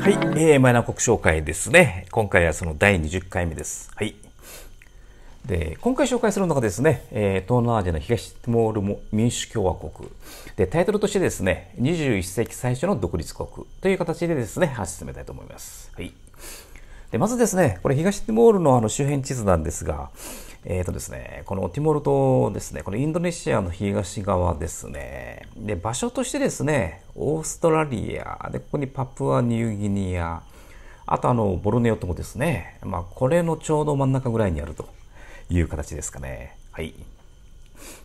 はい、えー、マイナ国紹介ですね。今回はその第20回目です。はい。で今回紹介するのがですね、えー、東南アジアの東ティモール民主共和国でタイトルとしてですね21世紀最初の独立国という形でですね進めたいと思います、はい、でまずですねこれ東ティモールのあの周辺地図なんですがえーとですね、このティモール島ですね、このインドネシアの東側ですね、で場所としてですね、オーストラリア、でここにパプアニューギニア、あとあのボルネオ島ですね、まあ、これのちょうど真ん中ぐらいにあるという形ですかね。はい。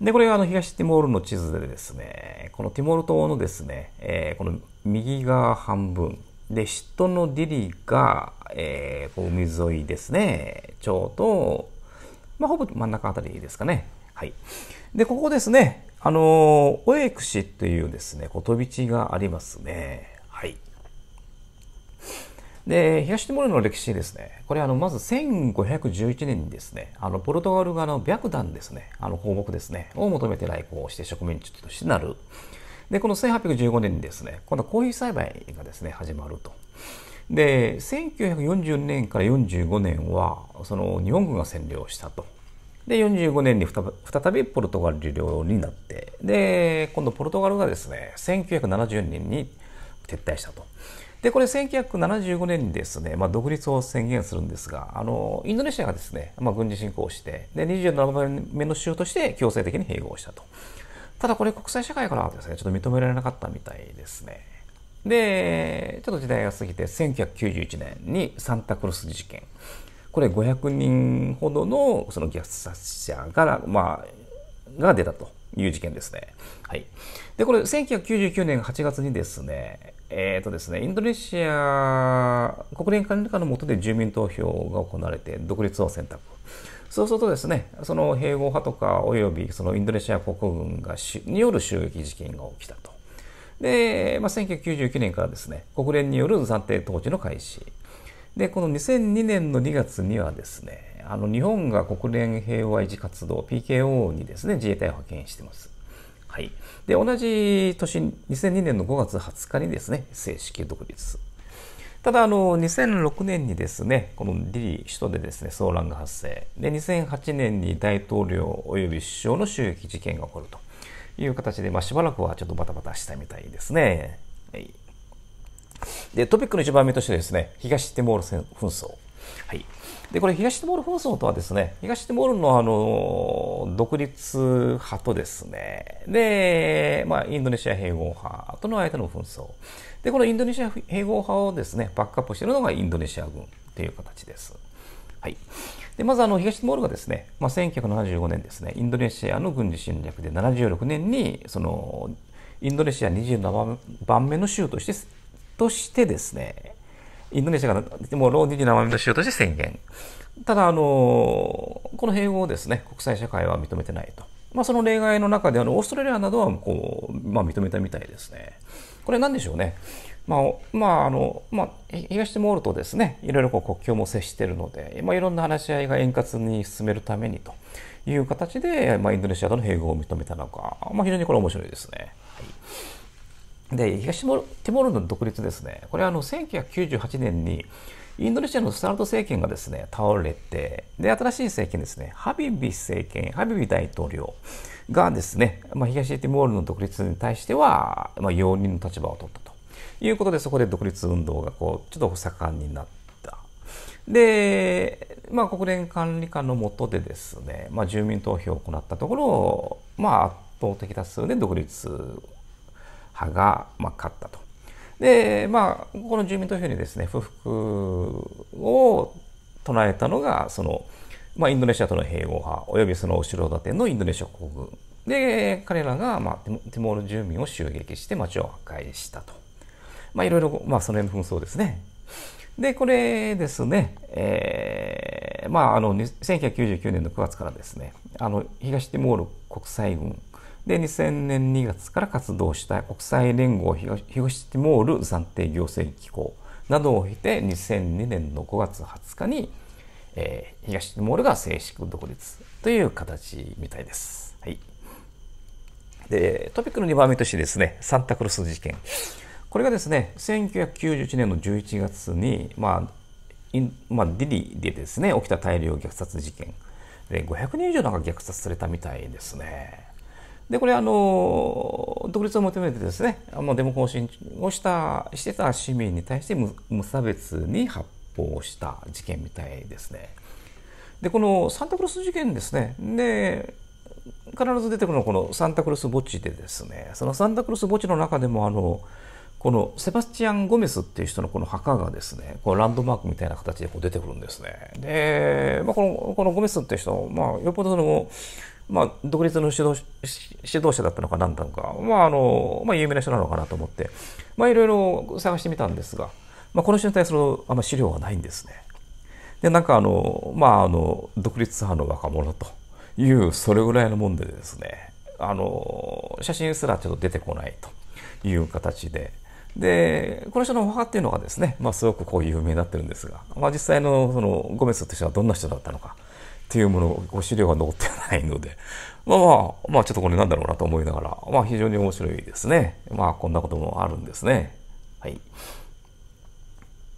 で、これがあの東ティモールの地図でですね、このティモール島のですね、えー、この右側半分、で、人のディリが、えー、こう海沿いですね、ちょうど、まあ、ほぼ真ん中あたりですかね。はい。で、ここですね、あのー、オエクシというですね、こう飛び地がありますね。で、東ティモールの歴史ですね、これあの、まず1511年にですね、あの、ポルトガル側の白檀ですね、あの、項目ですね、を求めて来航して植民地としてなる。で、この1815年にですね、今度はコーヒー栽培がですね、始まると。で、1940年から45年は、その日本軍が占領したと。で、45年に再びポルトガル領になって、で、今度ポルトガルがですね、1970年に撤退したと。で、これ1975年にですね、まあ、独立を宣言するんですが、あの、インドネシアがですね、まあ、軍事侵攻して、で、27番目の州として強制的に併合したと。ただこれ国際社会からはですね、ちょっと認められなかったみたいですね。で、ちょっと時代が過ぎて、1991年にサンタクロス事件。これ500人ほどのその虐殺者が、まあ、が出たと。いう事件ですね。はい。で、これ、1999年8月にですね、えっ、ー、とですね、インドネシア国連管理下の下で住民投票が行われて、独立を選択。そうするとですね、その併合派とか、およびそのインドネシア国軍がによる襲撃事件が起きたと。で、まあ、1999年からですね、国連による暫定統治の開始。で、この2002年の2月にはですね、あの日本が国連平和維持活動 PKO にですね自衛隊を派遣してます。はい、で同じ年2002年の5月20日にですね正式独立ただあの2006年にですねこのリリ首都でですね騒乱が発生で2008年に大統領及び首相の襲撃事件が起こるという形で、まあ、しばらくはちょっとバタバタしたみたいですね、はい、でトピックの一番目としてですね東ティモール戦紛争はい、でこれ東ティモール紛争とはですね東ティモールのあの独立派とですねで、まあ、インドネシア併合派との間の紛争でこのインドネシア併合派をですねバックアップしているのがインドネシア軍という形です。はい、でまずあの東ティモールがですね、まあ、1975年ですねインドネシアの軍事侵略で76年にそのインドネシア27番目の州としてとしてですねインドネシアがもうローディティなまみとしとして宣言。ただ、あの、この併合をですね、国際社会は認めてないと。まあ、その例外の中で、あの、オーストラリアなどは、こう、まあ、認めたみたいですね。これ何でしょうね。まあ、まあ、あの、まあ、東ティモールとですね、いろいろこう国境も接しているので、まあ、いろんな話し合いが円滑に進めるためにという形で、まあ、インドネシアとの併合を認めたのか、まあ、非常にこれ面白いですね。はいで、東ティモールの独立ですね、これはあの1998年にインドネシアのスタルト政権がですね、倒れて、で、新しい政権ですね、ハビビ政権、ハビビ大統領がですね、まあ、東ティモールの独立に対しては、まあ、容認の立場を取ったということで、そこで独立運動がこう、ちょっと盛んになった。で、まあ、国連管理下のもとでですね、まあ、住民投票を行ったところ、まあ、倒的多数で独立派が、まあ、勝ったと。で、まあ、この住民投票にですね、不服を唱えたのが、その、まあ、インドネシアとの併合派、およびその後ろ盾のインドネシア国軍。で、彼らが、まあ、ティモール住民を襲撃して町を破壊したと。まあ、いろいろ、まあ、その辺の紛争ですね。で、これですね、えー、まあ、あの、1999年の9月からですね、あの、東ティモール国際軍で、2000年2月から活動した国際連合東ティモール暫定行政機構などを経て、2002年の5月20日に、えー、東ティモールが正式独立という形みたいです。はい。で、トピックの2番目としてですね、サンタクロス事件。これがですね、1991年の11月に、まあ、まあ、ディリでですね、起きた大量虐殺事件。で、500人以上なんか虐殺されたみたいですね。で、これ、あの、独立を求めてですね、あのデモ行進をした、してた市民に対して無差別に発砲した事件みたいですね。で、このサンタクロース事件ですね、で、必ず出てくるのはこのサンタクロース墓地でですね、そのサンタクロース墓地の中でも、あの、このセバスチアン・ゴメスっていう人のこの墓がですね、こうランドマークみたいな形でこう出てくるんですね。で、まあ、このこのゴメスっていう人、まあ、よっぽどその、まあ、独立の指導指導者だったのか何なのか、まああのまあ、有名な人なのかなと思って、まあ、いろいろ探してみたんですが、まあ、この人に対するあんま資料がないんですね。でなんかあの、まあ、あの独立派の若者というそれぐらいのもんでですねあの写真すらちょっと出てこないという形で。でこの人の母っていうのがですね、まあ、すごくこう有名になってるんですが、まあ、実際のそのゴメスとしてはどんな人だったのかっていうものお資料が載ってないので、まあまあ、まあちょっとこれなんだろうなと思いながら、まあ非常に面白いですね。まあこんなこともあるんですね。はい。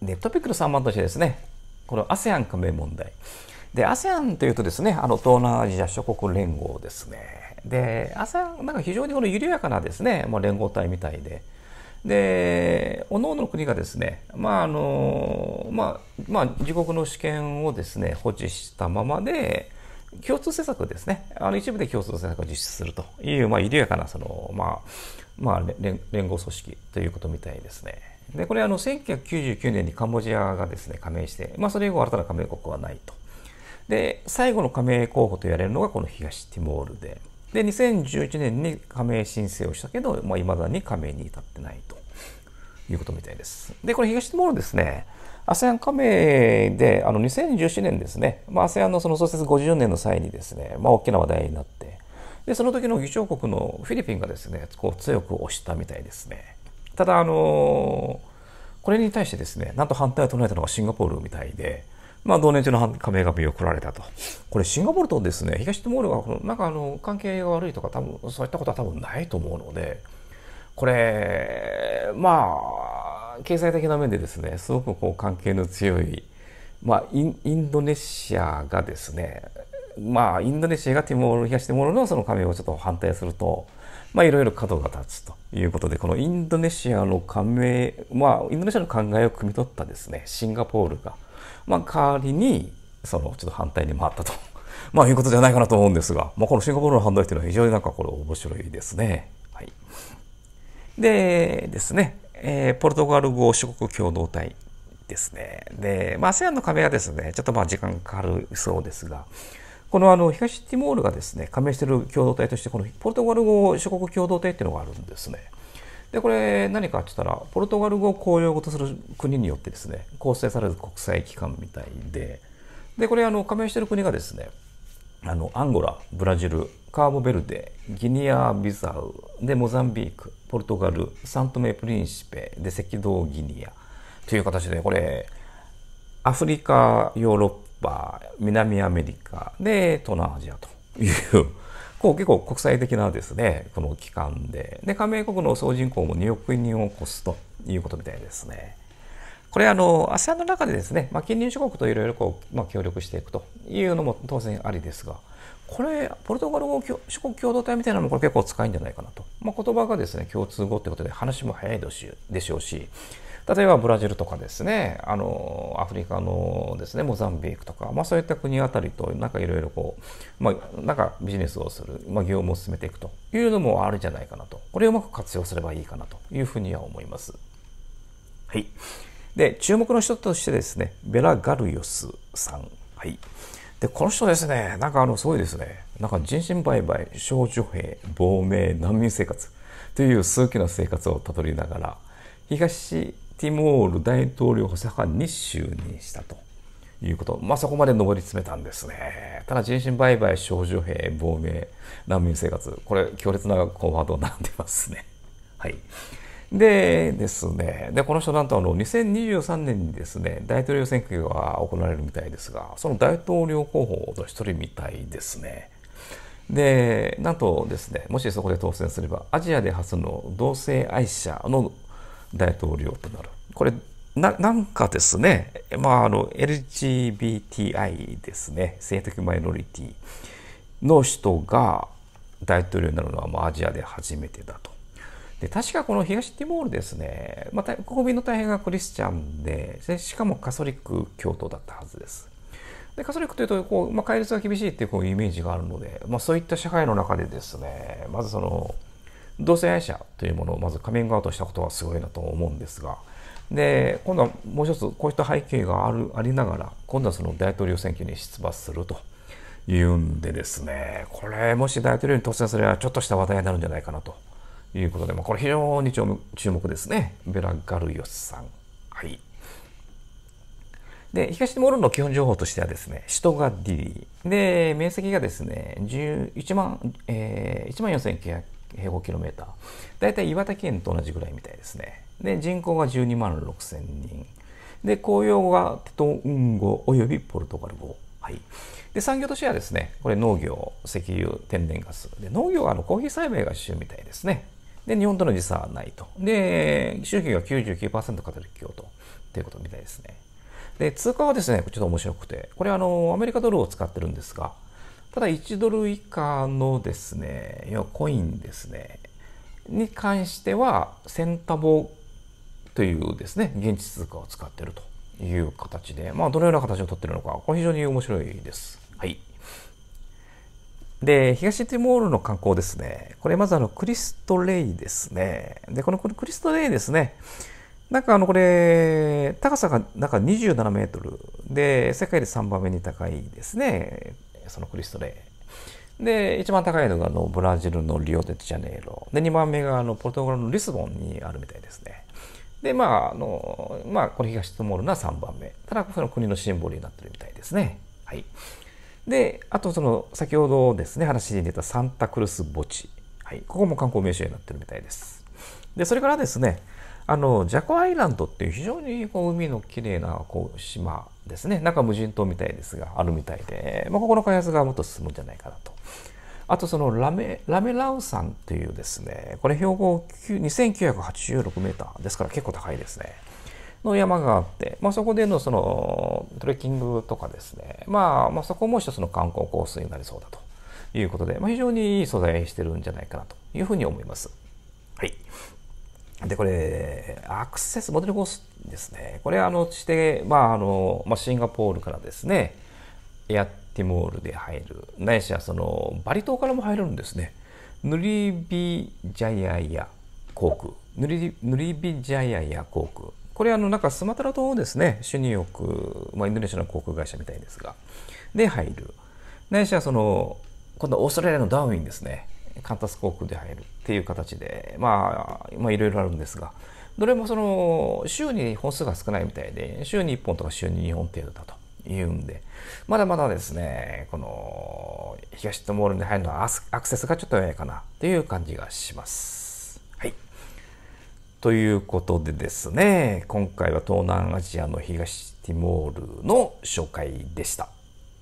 で、トピックの3番としてですね、この ASEAN 加盟問題。で、ASEAN というとですね、あの、東南アジア諸国連合ですね。で、ASEAN、なんか非常にこの緩やかなですね、まあ、連合体みたいで、で、おのおの国がですね、まああの、まあ、まあ、自国の主権をですね、保持したままで、共通政策ですね、あの一部で共通政策を実施するという、まあ、緩やかなその、まあまあ、連合組織ということみたいですね。でこれあの1999年にカンボジアがですね加盟して、まあ、それ以後新たな加盟国はないと。で最後の加盟候補と言われるのがこの東ティモールでで2011年に加盟申請をしたけど、まあ、未だに加盟に至ってないと。いうことみたいです。で、これ東ティモールですね、ASEAN 加盟で、あの、2017年ですね、まあ、ASEAN のその創設50年の際にですね、まあ、大きな話題になって、で、その時の議長国のフィリピンがですね、こう、強く推したみたいですね。ただ、あのこれに対してですね、なんと反対を唱えたのがシンガポールみたいで、まあ、同年中の加盟が見送られたと。これ、シンガポールとですね、東ティモールは、なんかあの、関係が悪いとか、多分、そういったことは多分ないと思うので、これ、まあ、経済的な面でですね、すごくこう関係の強い、まあ、インドネシアがですね、まあ、インドネシアがティモール、東ティモールのその加盟をちょっと反対すると、まあ、いろいろ角が立つということで、このインドネシアの加盟、まあ、インドネシアの考えを汲み取ったですね、シンガポールが、まあ、代わりに、その、ちょっと反対に回ったと、まあ、いうことじゃないかなと思うんですが、まあ、このシンガポールの反対というのは非常になんかこれ面白いですね。はい。でですね、えー、ポルトガル語諸国共同体ですね。で、まあ、ASEAN の加盟はですね、ちょっとまあ時間かかるそうですが、このあの東ティモールがですね、加盟している共同体として、このポルトガル語諸国共同体っていうのがあるんですね。で、これ何かって言ったら、ポルトガル語を公用語とする国によってですね、構成される国際機関みたいで、で、これあの加盟している国がですね、あのアンゴラ、ブラジル、カーボベルデギニア・ビザウでモザンビークポルトガルサントメ・プリンシペで赤道ギニアという形でこれアフリカヨーロッパ南アメリカで東南アジアというこう結構国際的なですねこの機関でで加盟国の総人口も2億人を超すということみたいですね。これあの、ASEAN の中でですね、まあ、近隣諸国といろいろこう、まあ、協力していくというのも当然ありですが、これ、ポルトガル語諸国共同体みたいなのもこれ結構使いんじゃないかなと。まあ、言葉がですね、共通語ってことで話も早いでしょうし、例えばブラジルとかですね、あの、アフリカのですね、モザンビークとか、まあそういった国あたりと、なんかいろいろこう、まあなんかビジネスをする、まあ業務を進めていくというのもあるんじゃないかなと。これをうまく活用すればいいかなというふうには思います。はい。で、注目の人としてですね、ベラ・ガルヨスさん。はい。で、この人ですね、なんかあの、すごいですね。なんか人身売買、少女兵、亡命、難民生活という数奇な生活をたどりながら、東ティモール大統領補佐官に就任したということ。まあ、そこまで上り詰めたんですね。ただ人身売買、少女兵、亡命、難民生活。これ、強烈なコワードになってますね。はい。でですね、で、この人なんとあの、2023年にですね、大統領選挙が行われるみたいですが、その大統領候補の一人みたいですね。で、なんとですね、もしそこで当選すれば、アジアで初の同性愛者の大統領となる。これ、ななんかですね、まあ、あの、LGBTI ですね、性的マイノリティの人が大統領になるのは、まあ、アジアで初めてだと。で、確かこの東ティモールですね、まあ、国民の大変がクリスチャンで、しかもカソリック教徒だったはずです。でカソリックというとこう、まあ、戒律が厳しいっていうこうイメージがあるので、まあ、そういった社会の中でですねまずその同性愛者というものをまずカミングアウトしたことはすごいなと思うんですがで今度はもう一つこういった背景があるありながら今度はその大統領選挙に出馬するというんでですねこれもし大統領に当選すればちょっとした話題になるんじゃないかなということで、まあ、これ非常に注目ですね。ベラ・ガルヨスさん。はい。で、東モールの基本情報としてはですね、首都がディリー。で、面積がですね、1万、えー、1万4900平方キロメーター。だいたい岩手県と同じぐらいみたいですね。で、人口が12万6000人。で、公用語がテトン語およびポルトガル語。はい。で、産業としてはですね、これ農業、石油、天然ガス。で、農業はあのコーヒー栽培が主みたいですね。で、日本との時差はないと。で、周期が99%カトリック教と。ということみたいですね。で、通貨はですね、ちょっと面白くて、これあの、アメリカドルを使ってるんですが、ただ1ドル以下のですね、要はコインですね、に関しては、センタボというですね、現地通貨を使ってるという形で、まあ、どのような形をとってるのか、これ非常に面白いです。はい。で、東ティモールの観光ですね。これまずあの、クリストレイですね。で、このクリストレイですね。なんかあの、これ、高さがなんか27メートルで、世界で3番目に高いですね。そのクリストレイ。で、一番高いのがあの、ブラジルのリオデジャネイロ。で、2番目があの、ポルトガルのリスボンにあるみたいですね。で、まあ、あの、まあ、これ東ティモールのは3番目。ただ、その国のシンボルになってるみたいですね。はい。で、あとその、先ほどですね、話に出たサンタクルス墓地。はい。ここも観光名所になってるみたいです。で、それからですね、あの、ジャコアイランドっていう非常にこう海の綺麗なこう島ですね。中無人島みたいですが、あるみたいで、まあ、ここの開発がもっと進むんじゃないかなと。あとそのラメ、ラメラウさんというですね、これ標高2986メーターですから結構高いですね。の山があって、まあ、そこでのそのトレッキングとかですね、まあ、まあ、そこも一つの観光コースになりそうだということで、まあ、非常にいい素材してるんじゃないかなというふうに思います。はい。で、これ、アクセスモデルコースですね。これ、あの、して、まあ、あの、まあ、シンガポールからですね、エアティモールで入る。ないしは、その、バリ島からも入るんですね。ヌリビジャイアイア航空。ヌリヌリビジャイアイア航空。これあのなんかスマトラ島ですね主入く、まあ、インドネシアの航空会社みたいですがで入るないしはその今度はオーストラリアのダーウィンですねカンタス航空で入るっていう形でまあいろいろあるんですがどれもその週に本数が少ないみたいで週に1本とか週に2本程度だと言うんで、まだまだですね、この東トモールに入るのはアクセスがちょっと弱いかなという感じがします。ということでですね、今回は東南アジアの東ティモールの紹介でした。